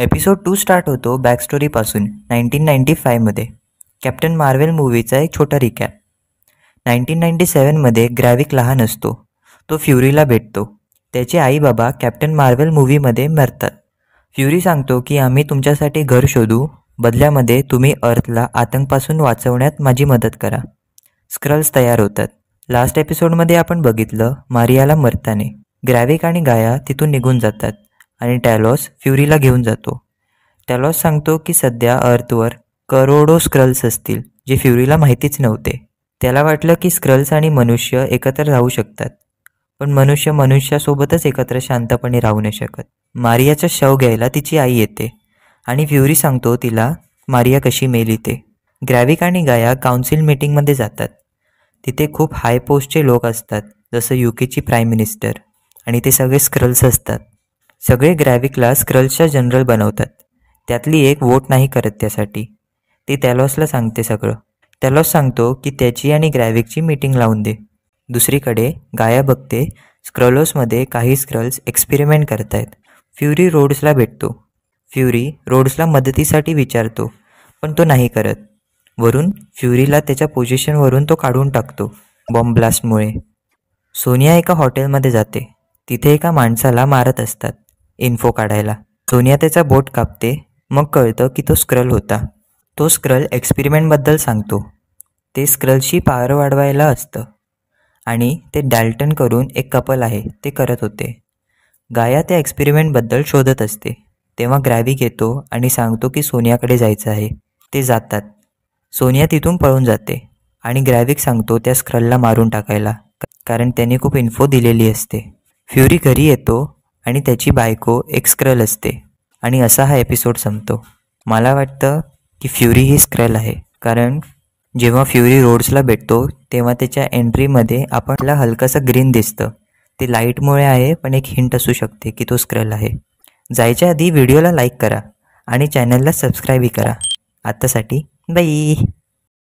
episode two start होतो बॅकस्टोरीपासून nineteen ninety फायमध्ये कॅप्टन मार्वेल मूवीचा एक छोटा रिकॅप नाईन्टीन नाईन्टी सेवनमध्ये ग्रॅविक लहान असतो तो फ्युरीला भेटतो त्याचे आई बाबा कॅप्टन मार्वेल मूवीमध्ये मरतात फ्युरी सांगतो की आम्ही तुमच्यासाठी घर शोधू बदल्यामध्ये तुम्ही अर्थला आतंकपासून वाचवण्यात माझी मदत करा स्क्रल्स तयार होतात लास्ट एपिसोडमध्ये आपण बघितलं मारियाला मरताने ग्रॅविक आणि गाया तिथून निघून जातात आणि टॅलॉस फ्युरीला घेऊन जातो टॅलॉस सांगतो की सध्या अर्थवर करोडो स्क्रल्स असतील जे फ्युरीला माहितीच नव्हते त्याला वाटलं की स्क्रल्स आणि मनुष्य एकत्र राहू शकतात पण मनुष्य मनुष्यासोबतच एकत्र शांतपणे राहू नाही शकत मारियाचा शव घ्यायला तिची आई येते आणि फ्युरी सांगतो तिला मारिया कशी मेल ते ग्रॅविक आणि गाया काउन्सिल मीटिंगमध्ये जातात तिथे खूप हाय पोस्टचे लोक असतात जसं युकेची प्राईम मिनिस्टर आणि ते सगळे स्क्रल्स असतात सगळे ग्रॅव्हिकला स्क्रल्सच्या जनरल बनवतात त्यातली एक वोट नाही करत त्यासाठी ती टॅलॉसला सांगते सगळं टॅलॉस सांगतो की त्याची आणि ग्रॅव्हिकची मीटिंग लावून दे दुसरीकडे गाया बघते स्क्रलोसमध्ये काही स्क्रल्स एक्सपेरिमेंट करतायत फ्युरी रोड्सला भेटतो फ्युरी रोड्सला मदतीसाठी विचारतो पण तो नाही करत वरून फ्युरीला त्याच्या पोझिशनवरून तो काढून टाकतो बॉम्ब ब्लास्टमुळे सोनिया एका हॉटेलमध्ये जाते तिथे एका माणसाला मारत असतात इन्फो काढायला सोनिया त्याचा बोट कापते मग कळतं की तो स्क्रल होता तो स्क्रल एक्सपेरिमेंटबद्दल सांगतो ते स्क्रलशी पावर वाढवायला असतं आणि ते डाल्टन करून एक कपल आहे ते करत होते गाया त्या एक्सपेरिमेंटबद्दल शोधत असते तेव्हा ग्रॅविक येतो आणि सांगतो की सोनियाकडे जायचं आहे ते जातात सोनिया तिथून पळून जाते आणि ग्रॅव्हिक सांगतो त्या स्क्रलला मारून टाकायला कारण त्याने खूप इन्फो दिलेली असते फ्युरी घरी येतो आणि त्याची बायको एक स्क्रल असते आणि असा हा एपिसोड संपतो मला वाटतं की फ्युरी ही स्क्रल आहे कारण जेव्हा फ्युरी रोड्सला भेटतो तेव्हा त्याच्या एंट्रीमध्ये आपल्याला हलकंसं ग्रीन दिसतं ते लाईटमुळे आहे पण एक हिंट असू शकते की तो स्क्रल आहे जायच्या आधी व्हिडिओला लाईक करा आणि चॅनलला सबस्क्राईबही करा आत्तासाठी बाई